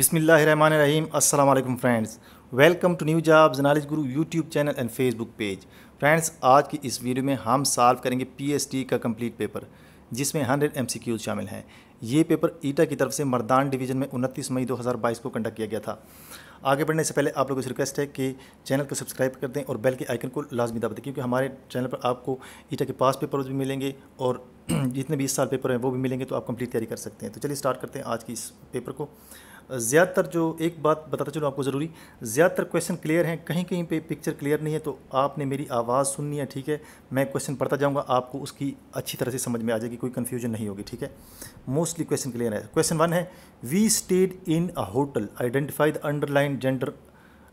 अस्सलाम अल्लाम friends welcome to new jobs knowledge guru YouTube channel and Facebook page friends आज की इस वीडियो में हम सॉल्व करेंगे पीएसटी का कंप्लीट पेपर जिसमें 100 एमसीक्यूज शामिल हैं ये पेपर ईटा की तरफ से मर्दान डिवीज़न में 29 मई 2022 को कंडक्ट किया गया था आगे बढ़ने से पहले आप लोगों से रिक्वेस्ट है कि चैनल को सब्सक्राइब कर दें और बेल के आइकन को लाजमी दबा दें क्योंकि हमारे चैनल पर आपको ईटा के पास पेपर भी मिलेंगे और जितने भी इस साल पेपर हैं वो भी मिलेंगे तो आप कंप्लीट तैयारी कर सकते हैं तो चलिए स्टार्ट करते हैं आज की इस पेपर को ज़्यादातर जो एक बात बताता चलूँ आपको ज़रूरी ज़्यादातर क्वेश्चन क्लियर हैं कहीं कहीं पे पिक्चर क्लियर नहीं है तो आपने मेरी आवाज़ सुननी है ठीक है मैं क्वेश्चन पढ़ता जाऊँगा आपको उसकी अच्छी तरह से समझ में आ जाएगी कोई कन्फ्यूजन नहीं होगी ठीक है मोस्टली क्वेश्चन क्लियर है क्वेश्चन वन है we stayed in a hotel identify the underlined gender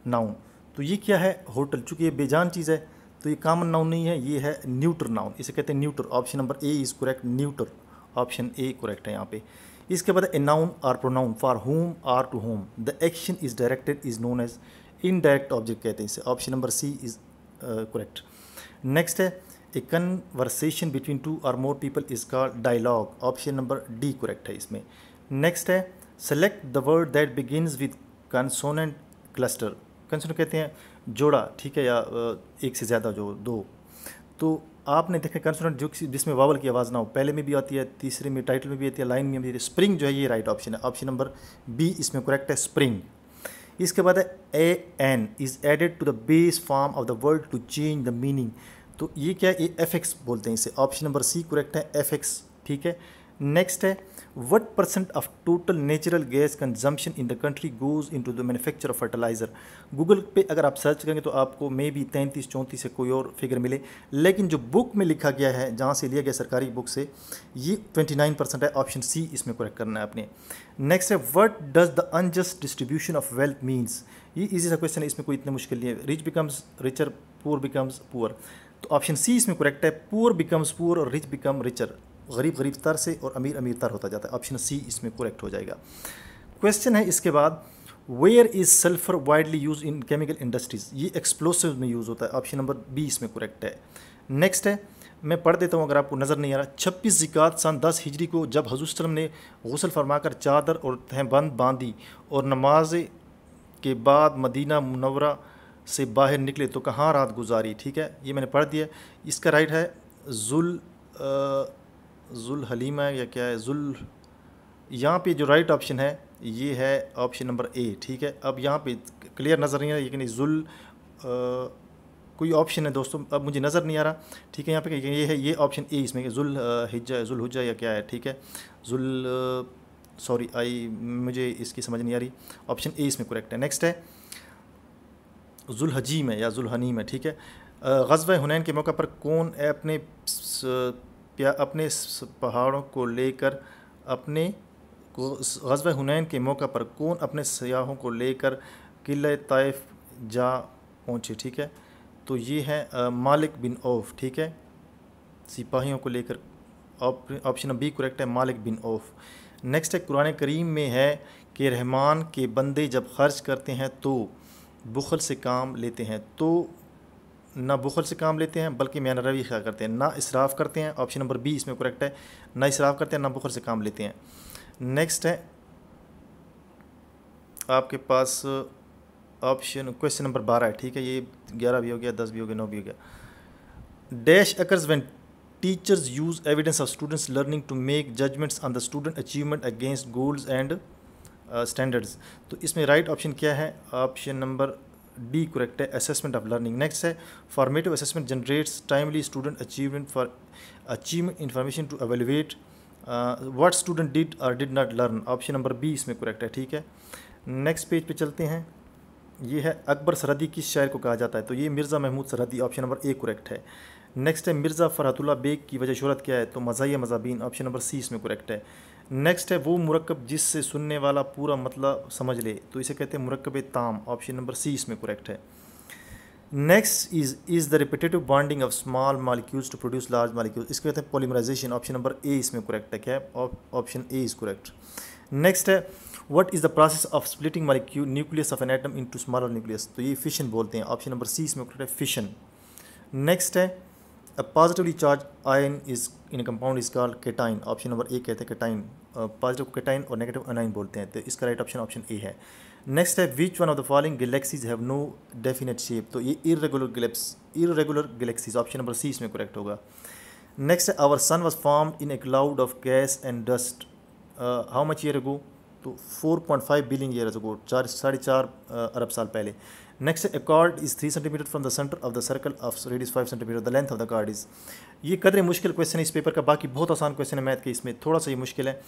noun तो ये क्या है होटल चूँकि ये बेजान चीज़ है तो ये कामन नाउन नहीं है ये है न्यूटर नाउन इसे कहते हैं neuter option number A is correct neuter option A correct है यहाँ पे इसके बाद a noun or pronoun for whom or to whom the action is directed is known as indirect object कहते हैं इसे option number C is correct next है a conversation between two और more people is call dialogue option number D correct है इसमें next है select the word that begins with consonant cluster consonant कहते हैं जोड़ा ठीक है या uh, एक से ज़्यादा जो दो तो आपने देखा कंसोनेंट जो जिसमें वावल की आवाज़ ना हो पहले में भी आती है तीसरे में टाइटल में भी आती है लाइन में भी आती है स्प्रिंग जो है ये राइट ऑप्शन है ऑप्शन नंबर बी इसमें करेक्ट है स्प्रिंग इसके बाद है a an is added to the base form of the word to change the meaning तो ये क्या है ये एफ एक्स बोलते हैं इसे ऑप्शन नंबर सी करेक्ट है एफ एक्स ठीक है नेक्स्ट है what percent of total natural gas consumption in the country goes into the manufacture of fertiliser Google पे अगर आप सर्च करेंगे तो आपको मे बी तैंतीस चौंतीस से कोई और फिगर मिले लेकिन जो बुक में लिखा गया है जहाँ से लिया गया सरकारी बुक से ये ट्वेंटी नाइन परसेंट है ऑप्शन सी इसमें करेक्ट करना है आपने नेक्स्ट है what does the unjust distribution of wealth means ये इजी सा क्वेश्चन है इसमें कोई इतना मुश्किल नहीं है rich becomes richer poor becomes poor तो ऑप्शन सी इसमें करेक्ट है पुअर बिकम्स पुअर और रिच बिकम रिचर गरीब गरीब तर से और अमीर अमीर तर होता जाता है ऑप्शन सी इसमें करेक्ट हो जाएगा क्वेश्चन है इसके बाद where is sulphur widely use in chemical industries ये एक्सप्लोसिव में यूज़ होता है ऑप्शन नंबर बी इसमें करेक्ट है नेक्स्ट है मैं पढ़ देता हूँ अगर आपको नज़र नहीं आ रहा छब्बीस जिकात सन दस हिजरी को जब हजूसलम ने गसल फरमाकर चादर और तहबंद बांधी और नमाज के बाद मदीना मुनवरा से बाहर निकले तो कहाँ रात गुजारी ठीक है ये मैंने पढ़ दिया इसका राइट है जुल जुल हलीमा या क्या है जुल यहाँ पे जो राइट ऑप्शन है ये है ऑप्शन नंबर ए ठीक है अब यहाँ पे क्लियर नज़र नहीं आ रहा लेकिन जुल आ, कोई ऑप्शन है दोस्तों अब मुझे नज़र नहीं आ रहा ठीक है यहाँ पे ये है ये ऑप्शन ए इसमें जुल हिज्जा जुल हुज्जा या क्या है ठीक है जुल सॉरी आई मुझे इसकी समझ नहीं आ रही ऑप्शन ए इसमें करेक्ट है नेक्स्ट है हजीम है या हनीम है ठीक है गजब हुनैन के मौके पर कौन अपने या अपने पहाड़ों को लेकर अपने को गजब हुनैन के मौका पर कौन अपने सयाहों को लेकर किले तयफ़ जा पहुँचे ठीक है तो ये है मालिक बिन औफ ठीक है सिपाहियों को लेकर ऑप्शन बी करेक्ट है मालिक बिन औफ नेक्स्ट है कुरान करीम में है कि रहमान के बंदे जब खर्च करते हैं तो बुखल से काम लेते हैं तो ना बुखल से काम लेते हैं बल्कि मैन रवि क्या करते हैं ना इसराफ करते हैं ऑप्शन नंबर बी इसमें करेक्ट है ना इसराफ करते हैं ना बुखल से काम लेते हैं नेक्स्ट है आपके पास ऑप्शन क्वेश्चन नंबर बारह है ठीक है ये ग्यारह भी हो गया दस भी हो गया नौ भी हो गया dash occurs when teachers use evidence of students learning to make judgements on the student achievement against goals and standards तो इसमें राइट right ऑप्शन क्या है ऑप्शन नंबर डी करेक्ट है असेसमेंट ऑफ लर्निंग नेक्स्ट है formative assessment generates timely student achievement for achievement information to evaluate what student did और did not learn option number B इसमें correct है ठीक है next page पे चलते हैं ये है अकबर सरहदी किस शायर को कहा जाता है तो ये Mirza Mahmood Sarhadi option number A correct है नेक्स्ट है मिर्ज़ा फरहतुल्ला बेग की वजह शहरत क्या है तो मज़ाही मजाबीन ऑप्शन नंबर सी इसमें करेक्ट है नेक्स्ट है वो मुरकब जिससे सुनने वाला पूरा मतलब समझ ले तो इसे कहते हैं मुरकब ताम ऑप्शन नंबर सी इसमें करेक्ट है next is is the repetitive bonding of small molecules to produce large molecules इसके कहते हैं पोलिमराइजेशन ऑप्शन नंबर ए इसमें करेक्ट है क्या option A is correct next है what is the process of splitting molecule nucleus of an atom to smaller nucleus तो ये fission बोलते हैं ऑप्शन नंबर सी इसमें करेक्ट है फिशन नेक्स्ट है A positively charged ion is in a compound is called cation. Option number A कहते हैं cation. Positive cation और नेगेटिव अनाइन बोलते हैं तो इसका राइट ऑप्शन ऑप्शन ए है नेक्स्ट है which one of the following galaxies have no definite shape तो ये irregular galaxy irregular galaxies option number C इसमें करेक्ट होगा नेक्स्ट है our sun was form in a cloud of gas and dust how much year ago तो four point five billion year ago चार साढ़े चार uh, अरब साल पहले next a card is three centimetre from the centre of the circle of radius five centimetre the length of the card is ये कदरे मुश्किल क्वेश्चन है इस पेपर का बाकी बहुत आसान क्वेश्चन है मैथ के इसमें थोड़ा सा ये मुश्किल है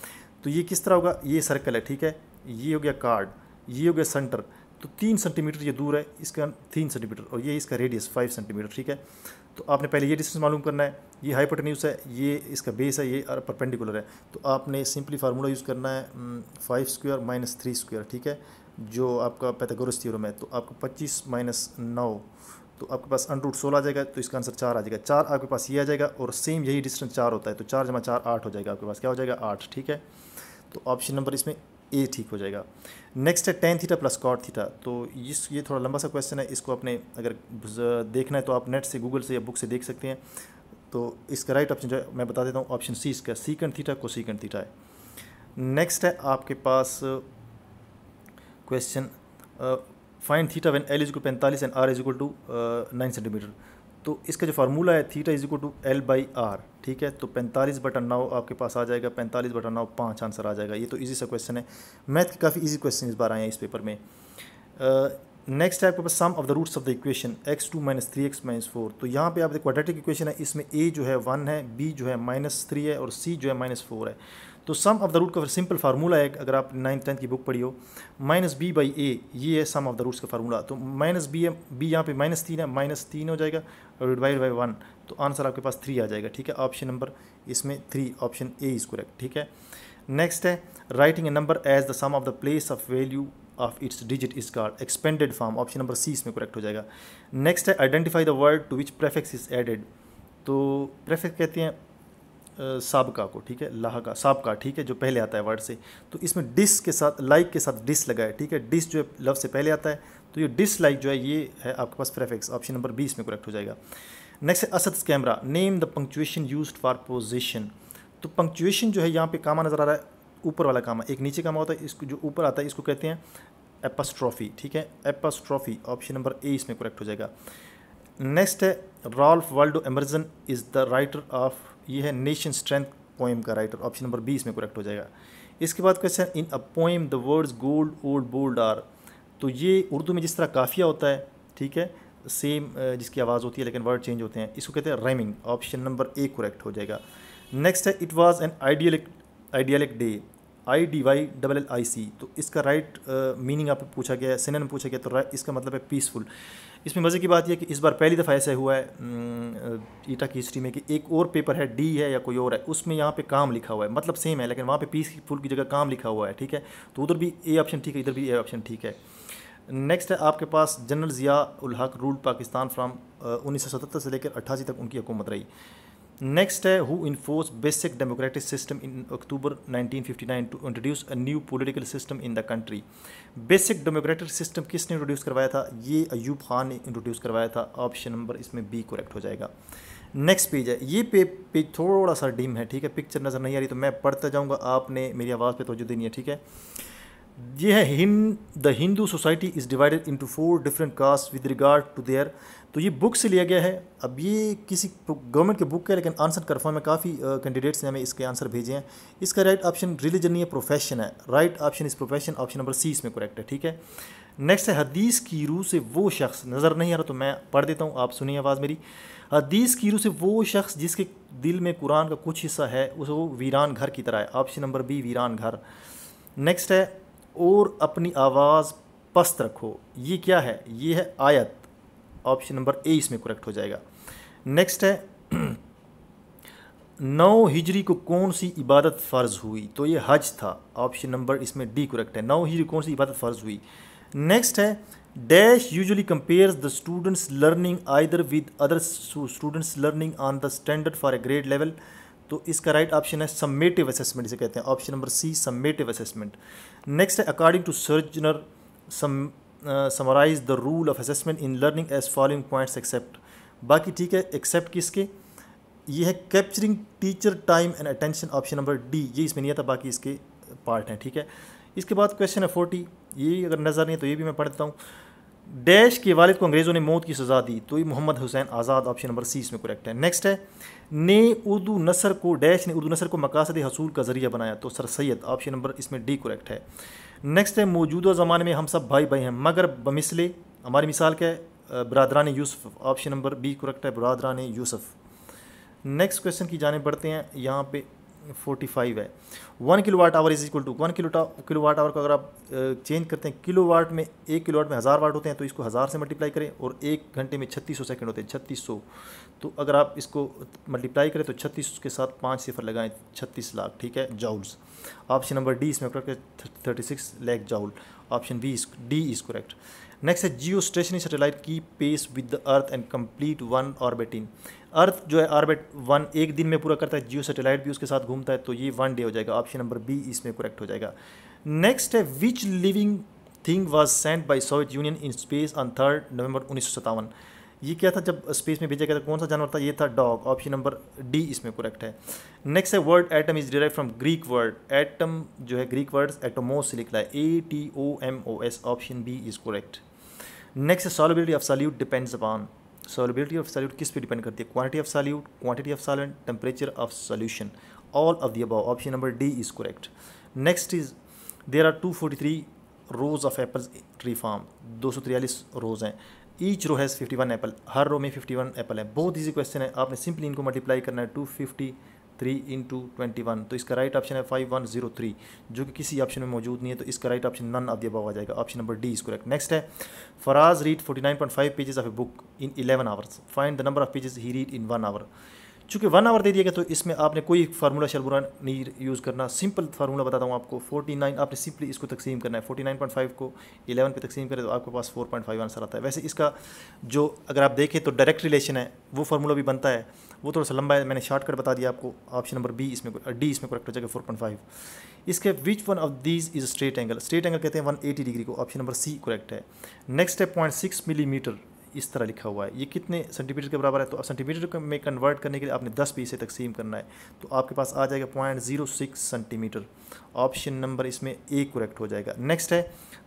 तो ये किस तरह होगा ये सर्कल है ठीक है ये हो गया कार्ड ये हो गया सेंटर तो तीन सेंटीमीटर ये दूर है इसका तीन सेंटीमीटर और ये इसका रेडियस फाइव सेंटीमीटर ठीक है तो आपने पहले ये डिस्टेंस मालूम करना है ये हाइपोटेन्यूस है ये इसका बेस है ये परपेंडिकुलर है तो आपने सिंपली फार्मूला यूज़ करना है five square minus three square ठीक है जो आपका पैथागोरस थ्योरम है तो आपको पच्चीस माइनस नौ तो आपके पास रूट सोलह आ जाएगा तो इसका आंसर चार आ जाएगा चार आपके पास ये आ जाएगा और सेम यही डिस्टेंस चार होता है तो चार जमा चार आठ हो जाएगा आपके पास क्या हो जाएगा आठ ठीक है तो ऑप्शन नंबर इसमें ए ठीक हो जाएगा नेक्स्ट है tan theta plus cot theta तो इस ये थोड़ा लंबा सा क्वेश्चन है इसको अपने अगर देखना है तो आप नेट से गूगल से या बुक से देख सकते हैं तो इसका राइट ऑप्शन जो है मैं बता देता हूँ ऑप्शन सी इसका सीकंड थीटा को सीकंड थीटा है नेक्स्ट है आपके पास question find theta when L is equal पैंतालीस and R is equal to nine centimetre तो इसका जो फार्मूला है theta is equal to L by R ठीक है तो पैंतालीस बटन नौ आपके पास आ जाएगा पैंतालीस बटन नौ पाँच आंसर आ जाएगा ये तो ईजी सा क्वेश्चन है मैथ के काफ़ी ईजी क्वेश्चन इस बार आए हैं इस पेपर में नेक्स्ट uh, है आपके पास sum of the roots of the equation X two minus three X minus four तो यहाँ पे आप क्वाड्रेटिक इक्वेशन है इसमें ए जो है वन है बी जो है माइनस थ्री है और सी जो है माइनस फोर है तो सम ऑफ द रूट का सिंपल फार्मूला है अगर आप नाइन्थ टेंथ की बुक पढ़ी हो माइनस बी बाई ए ये है सम ऑफ द रूट्स का फार्मूला तो माइनस बी है बी यहाँ पे माइनस तीन है माइनस तीन हो जाएगा और डिवाइड बाई वन तो आंसर आपके पास थ्री आ जाएगा ठीक है ऑप्शन नंबर इसमें three option A is correct ठीक है नेक्स्ट है writing a number as the sum of the place of value of its digit is called expanded form option number C इसमें करेक्ट हो जाएगा नेक्स्ट है identify the word to which prefix is added तो prefix कहते हैं सबका को ठीक है लाह का सबका ठीक है जो पहले आता है वर्ड से तो इसमें डिस के साथ लाइक के साथ डिस लगाए ठीक है डिस जो है लफ्ज़ से पहले आता है तो ये डिसलाइक जो है ये है आपके पास प्रेफिक्स ऑप्शन नंबर बीस में करेक्ट हो जाएगा नेक्स्ट है असद कैमरा name the punctuation use for position तो पंक्चुएशन जो है यहाँ पे कामा नज़र आ रहा है ऊपर वाला कामा एक नीचे कामा होता है इसको जो ऊपर आता है इसको कहते हैं एपस्ट्रॉफी ठीक है एपस्ट्रॉफी ऑप्शन नंबर ए इसमें करेक्ट हो जाएगा नेक्स्ट है Ralph Waldo Emerson is the writer of ये है नेशन स्ट्रेंथ पोएम का राइटर ऑप्शन नंबर बी इसमें करेक्ट हो जाएगा इसके बाद question in a poem the words gold old bold are तो ये उर्दू में जिस तरह काफिया होता है ठीक है सेम जिसकी आवाज़ होती है लेकिन वर्ड चेंज होते हैं इसको कहते हैं rhyming option number A correct हो जाएगा नेक्स्ट है it was an idyllic idyllic day I D Y double L I C तो इसका राइट मीनिंग आप पूछा गया है सिनन पूछा गया तो इसका मतलब है पीसफुल इसमें मज़े की बात यह कि इस बार पहली दफ़ा ऐसा हुआ है ईटा की हिस्ट्री में कि एक और पेपर है डी है या कोई और है उसमें यहाँ पे काम लिखा हुआ है मतलब सेम है लेकिन वहाँ पे पीस फुल की जगह काम लिखा हुआ है ठीक है तो उधर भी ए ऑप्शन ठीक है इधर भी ए ऑप्शन ठीक है नेक्स्ट है आपके पास जनरल ज़िया उल हक रूल पाकिस्तान फ्राम उन्नीस से लेकर अट्ठासी तक उनकी हुकूमत रही नेक्स्ट है who enforce basic democratic system in October 1959 to introduce a new political system in the country basic democratic system किसने इंट्रोड्यूस करवाया था ये अयूब खान ने इंट्रोड्यूस करवाया था ऑप्शन नंबर इसमें बी करेक्ट हो जाएगा नेक्स्ट पेज है ये पे पेज थोड़ा सा डीम है ठीक है पिक्चर नज़र नहीं आ रही तो मैं पढ़ता जाऊँगा आपने मेरी आवाज़ पर तोजो देनी है ठीक है ये है हिंद the Hindu society is divided into four different caste with regard to their तो ये बुक से लिया गया है अब ये किसी गवर्नमेंट के बुक है लेकिन आंसर कन्फर्म है काफ़ी कैंडिडेट्स ने हमें इसके आंसर भेजे हैं इसका राइट ऑप्शन रिलीजन नहीं है प्रोफेशन है राइट ऑप्शन इस प्रोफेशन ऑप्शन नंबर सी इसमें करेक्ट है ठीक है नेक्स्ट है हदीस की रूह से वो शख्स नज़र नहीं आ रहा तो मैं पढ़ देता हूँ आप सुनिए आवाज़ मेरी हदीस की रूह से वो शख्स जिसके दिल में कुरान का कुछ हिस्सा है उस वो वीरान घर की तरह है ऑप्शन नंबर बी वीरान घर नेक्स्ट है और अपनी आवाज़ पस्त रखो ये क्या है ये है आयत ऑप्शन नंबर ए इसमें करेक्ट हो जाएगा नेक्स्ट है नौ हिजरी को कौन सी इबादत फ़र्ज़ हुई तो ये हज था ऑप्शन नंबर इसमें डी करेक्ट है नौ हिजरी कौन सी इबादत फ़र्ज़ हुई नेक्स्ट है dash usually compares the students learning either with other students learning on the standard for a grade level तो इसका राइट right ऑप्शन है सम्मेटिव असेसमेंट जिसे कहते हैं option number C summative assessment next है अकॉर्डिंग टू सर्जनर sum summarize the rule of assessment in learning as following points except बाकी ठीक है एक्सेप्ट किसके ये है capturing teacher time and attention option number D ये इसमें नहीं आता बाकी इसके पार्ट हैं ठीक है इसके बाद क्वेश्चन है फोर्टी ये अगर नज़र नहीं है तो ये भी मैं पढ़ता हूँ डैश के वालिद को अंग्रेज़ों ने मौत की सज़ा दी तो ये Mohammad Hussain Azad option number C इसमें करेक्ट है नेक्स्ट है ने उर्दू नसर को डैश ने उर्दू नसर को मकासद हसूल का ज़रिया बनाया तो सर सैद ऑप्शन नंबर इसमें डी करेक्ट है नेक्स्ट है मौजूदा ज़माने में हम सब भाई भाई हैं मगर बमिसले हमारी मिसाल क्या है बरदरान Yusuf option number B correct है बरदरान यूसुफ नेक्स्ट क्वेश्चन की जाने बढ़ते हैं यहाँ पे फोर्टी फाइव है one kilo watt hour is equal to one kilo kilo watt hour को अगर आप चेंज करते हैं किलो वाट में एक किलो वाट में हज़ार वाट होते हैं तो इसको हज़ार से मल्टीप्लाई करें और एक घंटे में छत्तीस सौ सेकेंड होते हैं छत्तीस सौ तो अगर आप इसको मल्टीप्लाई करें तो छत्तीस के साथ पाँच सिफर लगाएं छत्तीस लाख ठीक है जाउल्स ऑप्शन नंबर डी इसमें correct thirty six lakh joule option B D is correct next है जियो स्टेशनरी सेटेलाइट की pace with the earth and complete one orbiting earth जो है ऑर्बिट वन एक दिन में पूरा करता है जियो सेटेलाइट भी उसके साथ घूमता है तो ये वन डे हो जाएगा ऑप्शन नंबर बी इसमें करेक्ट हो जाएगा नेक्स्ट है which living thing was sent by Soviet Union in space on third November उन्नीस ये क्या था जब स्पेस में भेजा गया था कौन सा जानवर था ये था डॉग ऑप्शन नंबर डी इसमें करेक्ट है नेक्स्ट है word atom is derive from Greek word atom जो है ग्रीक वर्ड एटोमोस से लिखता है A T O M O S option B is correct next solubility of solute depends upon solubility of solute किस पे डिपेंड करती है quantity of solute quantity of solvent temperature of solution all of the above option number D is correct next is there are two forty three rows of apple tree farm दो सौ तिरयालीस rows हैं each row has fifty one apple हर row में fifty one Apple है बहुत easy question है आपने सिंपली इनको मल्टीप्लाई करना है two fifty three into twenty one तो इसका राइट ऑप्शन है फाइव वन जीरो थ्री जो कि किसी ऑप्शन में मौजूद नहीं है तो इसका राइट ऑप्शन नन अब दबाव आ जाएगा option number D is correct next है Faraz read forty nine point five pages of a book in eleven hours find the number of pages he read in one hour चूंकि one hour दे दिया गया तो इसमें आपने कोई फार्मूला शर्मुरा नहीं यूज़ करना सिंपल फार्मूला बताता हूँ आपको 49 आपने सिंपली इसको तकसीम करना है 49.5 को 11 पे तकसीम करें तो आपके पास 4.5 आंसर आता है वैसे इसका जो अगर आप देखें तो डायरेक्ट रिलेशन है वो फार्मूला भी बनता है वो थोड़ा सा लंबा है मैंने शॉर्टकट बता दिया आपको ऑप्शन नंबर बी इसमें डी uh, इसमें करेक्ट हो जाएगा फोर पॉइंट फाइव इसके which one of these is straight angle straight angle कहते हैं वन एटी डिग्री को ऑप्शन नंबर सी करेक्ट है नेक्स्ट है पॉइंट सिक्स मिलीमीटर इस तरह लिखा हुआ है ये कितने सेंटीमीटर के बराबर है तो सेंटीमीटर में कन्वर्ट करने के लिए आपने दस पीस से तकसीम करना है तो आपके पास आ जाएगा point zero six centimetre option number इसमें ए करेक्ट हो जाएगा नेक्स्ट है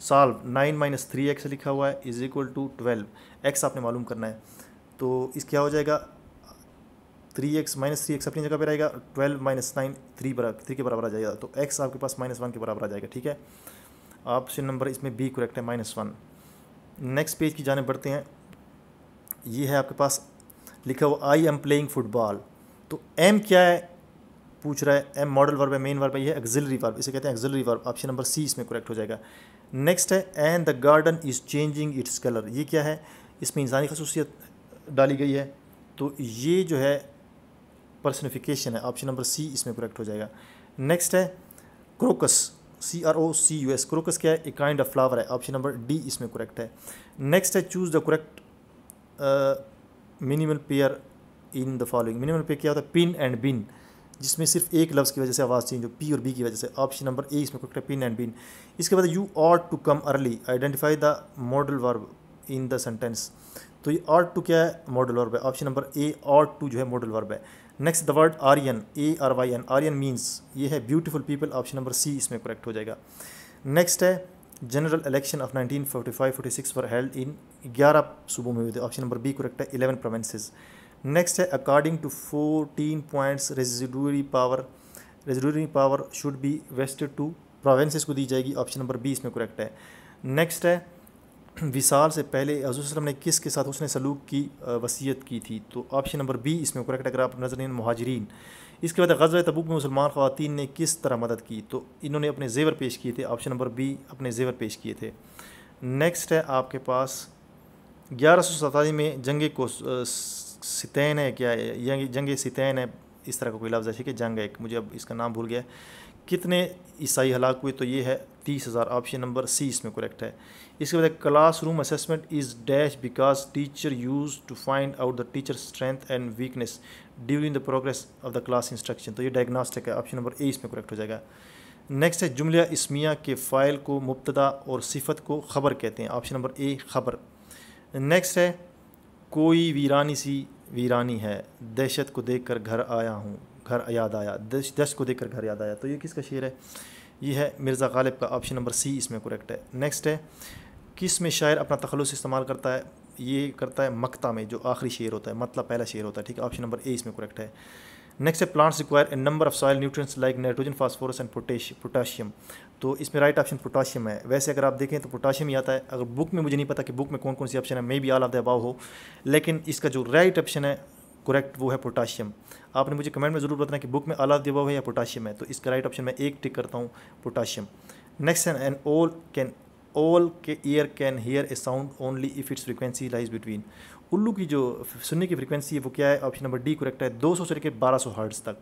solve nine minus three X लिखा हुआ है is equal to twelve X आपने मालूम करना है तो इस क्या हो जाएगा three X minus three X अपनी जगह पर रहेगा ट्वेल्व माइनस नाइन थ्री बराबर थ्री के बराबर आ जाएगा तो एक्स आपके पास माइनस वन के बराबर आ जाएगा ठीक है ऑप्शन नंबर इसमें बी करेक्ट है माइनस वन नेक्स्ट पेज की जाने बढ़ते हैं ये है आपके पास लिखा हुआ आई एम प्लेइंग फुटबॉल तो एम क्या है पूछ रहा है एम मॉडल वर्ब है मेन वर्ब है ये एक्जिलरी वर्ब इसे कहते हैं auxiliary verb option number C इसमें करेक्ट हो जाएगा नेक्स्ट है and the garden is changing its colour ये क्या है इसमें इंसानी खसूसियत डाली गई है तो ये जो है पर्सनिफिकेशन है ऑप्शन नंबर सी इसमें करेक्ट हो जाएगा नेक्स्ट है crocus C R O C U S crocus क्या है ए काइंड ऑफ फ्लावर है ऑप्शन नंबर डी इसमें करेक्ट है नेक्स्ट है choose the correct minimal pair in the following minimal pair क्या होता है पिन एंड बिन जिसमें सिर्फ एक लफ्ज़ की वजह से आवाज़ चेंज हो पी और बी की वजह से ऑप्शन नंबर ए इसमें करेक्ट है पिन एंड बिन इसके बाद you ought to come early identify the modal verb in the sentence तो ये ऑट टू क्या है मॉडल वर्ब है option number A ought to जो है मॉडल वर्ब है next the word Aryan A R Y N Aryan means ये है beautiful people option number C इसमें करेक्ट हो जाएगा नेक्स्ट है general election of 1945-46 for held in 11 सूबों में हुए थे ऑप्शन नंबर बी करेक्ट है 11 प्रोवेंसेज नेक्स्ट है according to 14 points residuary power residuary power should be vested to provinces को दी जाएगी ऑप्शन नंबर बी इसमें करेक्ट है नेक्स्ट है विसाल से पहले हजूसम ने किस के साथ उसने सलूक की वसीयत की थी तो ऑप्शन नंबर बी इसमें करेक्ट अगर आप नजर महाजरीन इसके बाद गज़ तबूक में मुसलमान खातन ने किस तरह मदद की तो इन्होंने अपने जेवर पेश किए थे ऑप्शन नंबर बी अपने जेवर पेश किए थे नेक्स्ट है आपके पास ग्यारह सौ सतासी में जंग को सितैन है क्या है जंग सितैन है इस तरह का कोई लफ्ज़ है ठीक है जंग एक मुझे अब इसका नाम भूल गया कितने ईसाई हलाक हुए तो ये है तीस हज़ार ऑप्शन नंबर सी इसमें करेक्ट है इसके बाद room assessment is dash because teacher use to find out the teacher strength and weakness during the progress of the class instruction तो ये डायग्नास्टिक है ऑप्शन नंबर ए इसमें करेक्ट हो जाएगा नेक्स्ट है जुमलिया इसमिया के फ़ाइल को मुबतदा और सिफत को ख़बर कहते हैं ऑप्शन नंबर ए ख़बर नेक्स्ट है कोई वीरानी सी वीरानी है दहशत को देख कर घर आया हूँ घर याद आया दहशत दश, को देख कर घर याद आया तो ये किसका शेर है ये है मिर्ज़ा गालिब का ऑप्शन नंबर सी इसमें करेक्ट है नेक्स्ट है किस में शायर अपना तखलस इस्तेमाल करता है ये करता है मकता में जो आखिरी शेर होता है मतलब पहला शेर होता है ठीक है ऑप्शन नंबर ए इसमें करेक्ट है नेक्स्ट है plants require a number of soil nutrients like nitrogen phosphorus and potash potassium तो इसमें राइट ऑप्शन पोटाशियम है वैसे अगर आप देखें तो पोटाशियम ही आता है अगर बुक में मुझे नहीं पता कि बुक में कौन कौन सी ऑप्शन है may be all of the above हो लेकिन इसका जो राइट ऑप्शन है करेक्ट वो है पोटाशियम आपने मुझे कमेंट में ज़रूर बताना कि बुक में आला दबाव है या पोटाशियम है तो इसका राइट ऑप्शन मैं एक टिक करता हूँ potassium next and an owl can owl के ear can hear a sound only if its frequency lies between उल्लू की जो सुनने की फ्रीक्वेंसी है वो क्या है ऑप्शन नंबर डी करेक्ट है 200 से लेकर 1200 सौ हर्ट्स तक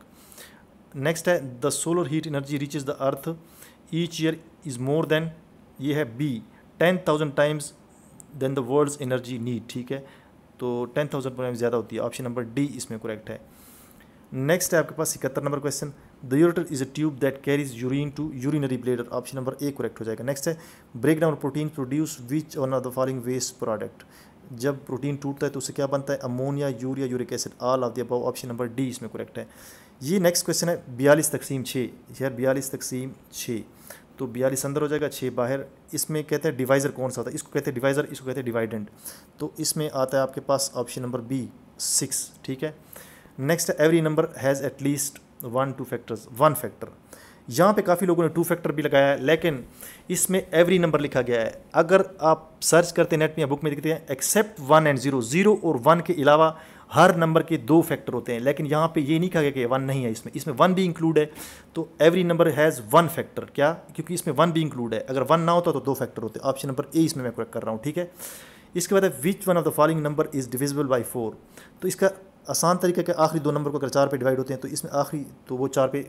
नेक्स्ट है the solar heat energy reaches the earth each year is more than ये है B ten thousand times than the world's energy need ठीक है तो टेन थाउजेंड टाइम्स ज़्यादा होती है ऑप्शन नंबर डी इसमें करेक्ट है नेक्स्ट है आपके पास इकहत्तर number question the ureter is a tube that carries urine to urinary bladder option number A correct हो जाएगा नेक्स्ट है break down protein produce which on the following waste product जब प्रोटीन टूटता है तो उससे क्या बनता है ammonia urea uric acid all of the above option number D इसमें करेक्ट है ये नेक्स्ट क्वेश्चन है बयालीस तकसीम छः यार बयालीस तकसीम छः तो बयालीस अंदर हो जाएगा छः बाहर इसमें कहते हैं डिवाइज़र कौन सा होता है इसको कहते हैं डिवाइज़र इसको कहते हैं डिवाइडेंट तो इसमें आता है आपके पास ऑप्शन नंबर बी सिक्स ठीक है next every number has at least one two factors one factor यहाँ पे काफ़ी लोगों ने टू फैक्टर भी लगाया है लेकिन इसमें एवरी नंबर लिखा गया है अगर आप सर्च करते हैं नेट में या बुक में देखते हैं except one and zero zero और वन के अलावा हर नंबर के दो फैक्टर होते हैं लेकिन यहाँ पे ये नहीं कहा गया कि वन नहीं है इसमें इसमें वन भी इंक्लूड है तो every number has one factor क्या क्योंकि इसमें वन भी इंक्लूड है अगर वन ना होता तो दो फैक्टर होते ऑप्शन नंबर ए इसमें मैं करेक्ट कर रहा हूँ ठीक है इसके बाद which one of the following number is divisible by four तो इसका आसान तरीका के आखिरी दो नंबर को अगर चार पे डिवाइड होते हैं तो इसमें आखिरी तो वो चार पे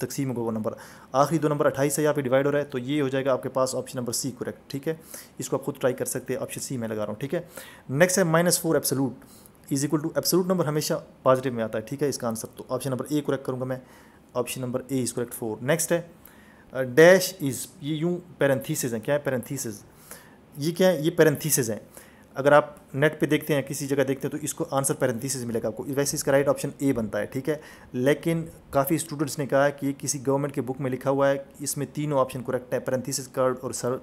तकसीम होगा वो नंबर आखिरी दो नंबर अट्ठाईस से यहाँ पे डिवाइड हो रहा है तो ये हो जाएगा आपके पास ऑप्शन नंबर सी करेक्ट ठीक है इसको आप खुद ट्राई कर सकते हैं ऑप्शन सी मैं लगा रहा हूँ ठीक है नेक्स्ट है minus four absolute is equal to absolute number हमेशा पॉजिटिव में आता है ठीक है इसका आंसर तो ऑप्शन नंबर ए करेक्ट करूँगा मैं option number A is correct four next है डैश uh, इज़ ये यूँ पैरेंथीसिस हैं क्या है पैरेंथीसिस ये क्या है ये पैरेंथीसिस हैं अगर आप नेट पे देखते हैं किसी जगह देखते हैं तो इसको आंसर पैरेंथीसिस मिलेगा आपको वैसे इसका राइट ऑप्शन ए बनता है ठीक है लेकिन काफ़ी स्टूडेंट्स ने कहा कि ये किसी गवर्नमेंट के बुक में लिखा हुआ है इसमें तीनों ऑप्शन करेक्ट है पैरेंथीसिस कर्ड और सर,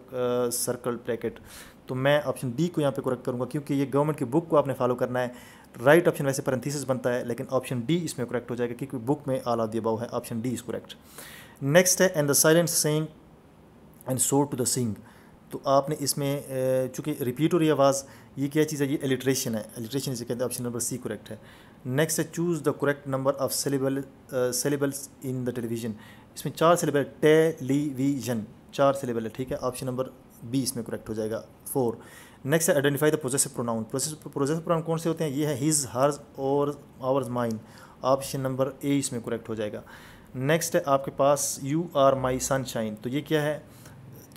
सर्कल ब्रैकेट तो मैं ऑप्शन डी को यहाँ पर करेक्ट करूँगा क्योंकि ये गवर्नमेंट की बुक को आपने फॉलो करना है राइट ऑप्शन वैसे पैरेंथीसिस बनता है लेकिन ऑप्शन डी इसमें करेक्ट हो जाएगा क्योंकि बुक में आल ऑफ दी अबाउ है option D is correct next है and the silent sang and soar to the sing तो आपने इसमें चूँकि रिपीट हो रही आवाज़ ये क्या चीज़ है ये एलिट्रेशन है एलिट्रेशन इसे कहते हैं ऑप्शन नंबर सी करेक्ट है नेक्स्ट है choose the correct number of syllable syllables in the television इसमें चार सेलेबल टेलीविजन चार सेलेबल है ठीक है ऑप्शन नंबर बी इसमें करेक्ट हो जाएगा फोर नेक्स्ट है identify the possessive pronoun process possessive pronoun कौन से होते हैं ये है हिज हर्ज और ours mine option number A इसमें करेक्ट हो जाएगा नेक्स्ट है आपके पास यू आर माई सनशाइन तो ये क्या है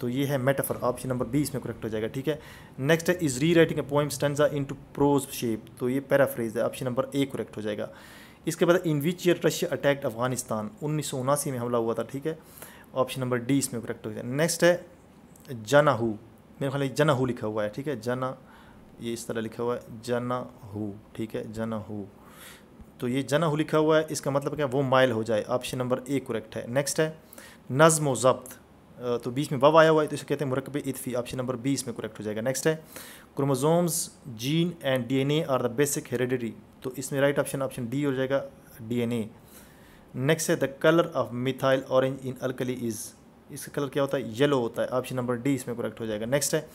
तो ये है मेटाफर ऑप्शन नंबर बी इसमें करेक्ट हो जाएगा ठीक है नेक्स्ट है is rewriting a poem into prose shape तो ये पैराफ्रेज है ऑप्शन नंबर ए करेक्ट हो जाएगा इसके बाद in which year Russia attacked Afghanistan उन्नीस में हमला हुआ था ठीक है ऑप्शन नंबर डी इसमें करेक्ट हो जाएगा नेक्स्ट है जनाहू मेरे ख्याल जनाहू लिखा हुआ है ठीक है जना ये इस तरह लिखा हुआ है जनाहू ठीक है जनाहू तो ये जनाहू लिखा हुआ है इसका मतलब क्या वो माइल हो जाए ऑप्शन नंबर ए करेक्ट है नेक्स्ट है नज्म व जब्त तो बीच में वब आया हुआ है तो इसे कहते हैं मुरकब इतफ़ी ऑप्शन नंबर बी इसमें करेक्ट हो जाएगा नेक्स्ट है chromosomes gene and DNA are the basic heredity तो इसमें राइट ऑप्शन ऑप्शन डी हो जाएगा डीएनए नेक्स्ट है the colour of methyl orange in alkali is इसका कलर क्या होता है येलो होता है ऑप्शन नंबर डी इसमें करेक्ट हो जाएगा नेक्स्ट है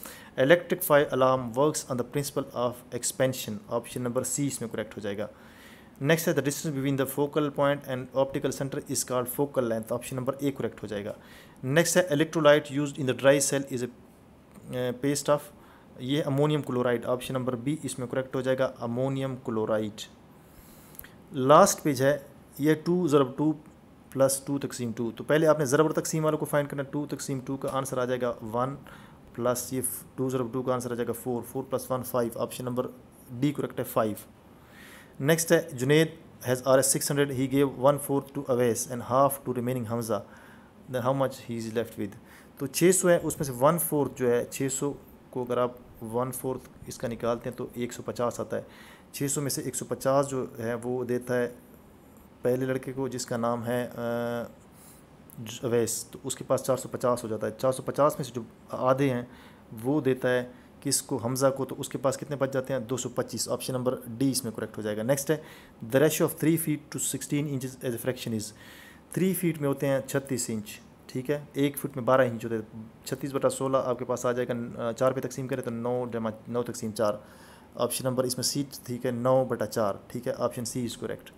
electric fire alarm works on the principle of expansion option number C इसमें करेक्ट हो जाएगा नेक्स्ट है the distance between the focal point and optical centre is called focal length option number A correct हो जाएगा next है electrolyte use in the dry cell is a paste of ये ammonium chloride option number B इसमें correct हो जाएगा ammonium chloride last page है ये two ज़रब टू प्लस टू तकसीम टू तो पहले आपने ज़रब तकसीम वालों को फाइंड करना टू तकसीम टू का आंसर आ जाएगा वन प्लस ये टू ज़रब टू का आंसर आ जाएगा four four plus one five option number D correct है फाइव नेक्स्ट है Junaid has R S six hundred he gave one four to Awais and half to remaining Hamza how much he is left with तो छः सौ है उसमें से one fourth जो है छः सौ को अगर आप वन फोर्थ इसका निकालते हैं तो एक सौ पचास आता है छः सौ में से एक सौ पचास जो है वो देता है पहले लड़के को जिसका नाम है अवैस तो उसके पास चार सौ पचास हो जाता है चार सौ पचास में से जो आधे हैं वो देता है किसको हमज़ा को तो उसके पास कितने बच जाते हैं दो सौ पच्चीस ऑप्शन नंबर डी इसमें करेक्ट हो जाएगा नेक्स्ट है the ratio of three feet to sixteen inches as a fraction is three feet में होते हैं छत्तीस इंच ठीक है एक फुट में बारह इंच होते हैं छत्तीस बटा सोलह आपके पास आ जाएगा चार पे तकसीम करें तो नौ जमा नौ तकसीम चार ऑप्शन नंबर इसमें सी ठीक है नौ बटा चार ठीक है option C is correct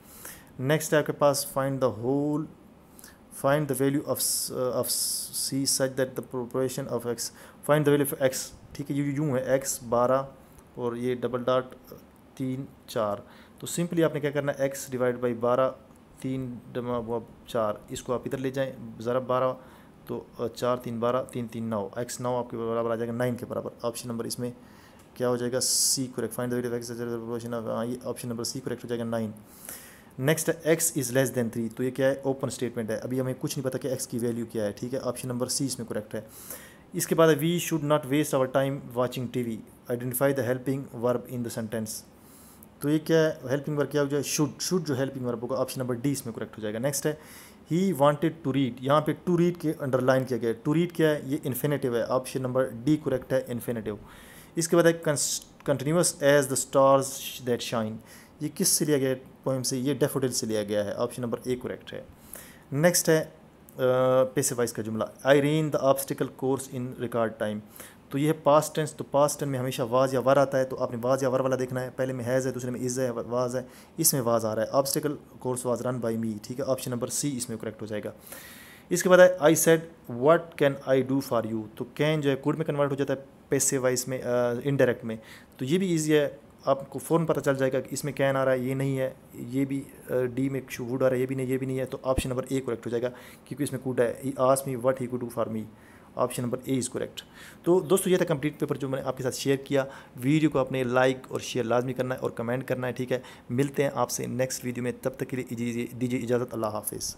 next है आपके पास find the whole find the value of of C such that the proportion of X find the value of X ठीक है यू यूँ है एक्स बारह और ये डबल डॉट तीन चार तो सिंपली आपने क्या करना है एक्स डिवाइड बाई बारह तीन डमा आप चार इसको आप इधर ले जाएं ज़रा बारह तो चार तीन बारह तीन तीन नौ एक्स नौ आपके बराबर आ जाएगा नाइन के बराबर ऑप्शन नंबर इसमें क्या हो जाएगा सी कोेक्ट फाइन द ये ऑप्शन नंबर सी करेक्ट हो जाएगा नाइन नेक्स्ट है X is less than three तो ये क्या है ओपन स्टेटमेंट है अभी हमें कुछ नहीं पता कि एक्स की वैल्यू क्या है ठीक है ऑप्शन नंबर सी इसमें करेक्ट है इसके बाद we should not waste our time watching T V identify the helping verb in the sentence तो ये क्या है हेल्पिंग वर्ब क्या हो जाए शुड शुड जो हेल्पिंग वर्ब होगा ऑप्शन नंबर डी इसमें करेक्ट हो जाएगा नेक्स्ट है ही वॉन्टेड टू रीड यहाँ पे टू रीड के अंडरलाइन किया गया है टू रीड क्या है ये इन्फिनेटिव है ऑप्शन नंबर डी करेक्ट है इन्फिनेटिव इसके बाद है continuous as the stars that shine ये किस से लिया गया है पोइम से ये डेफोडिल से लिया गया है ऑप्शन नंबर ए करेक्ट है नेक्स्ट है पेसे वाइज का जुमला I ran the obstacle course in record time तो यह पास टेंस तो पास्ट टेंस में हमेशा वाज या वर आता है तो आपने वाज या वर वाला देखना है पहले में हैज़ है दूसरे में इज़ है वाज है इसमें वाज आ रहा है obstacle course was run by me ठीक है ऑप्शन नंबर सी इसमें करेक्ट हो जाएगा इसके बाद I said what can I do for you तो कैन जो है कुड में कन्वर्ट हो जाता है पैसे वाइज में इनडायरेक्ट में तो ये भी ईजी है आपको फ़ौरन पता चल जाएगा कि इसमें कैन आ रहा है ये नहीं है ये भी डी में वुड आ रहा है ये भी नहीं ये भी नहीं है तो ऑप्शन नंबर ए करेक्ट हो जाएगा क्योंकि इसमें कूड है ई आस me what he could for me option number A is correct तो दोस्तों ये था कंप्लीट पेपर जो मैंने आपके साथ शेयर किया वीडियो को आपने लाइक और शेयर लाजमी करना है और कमेंट करना है ठीक है मिलते हैं आपसे नेक्स्ट वीडियो में तब तक के लिए दीजिए इजाज़त अल्लाह हाफिज़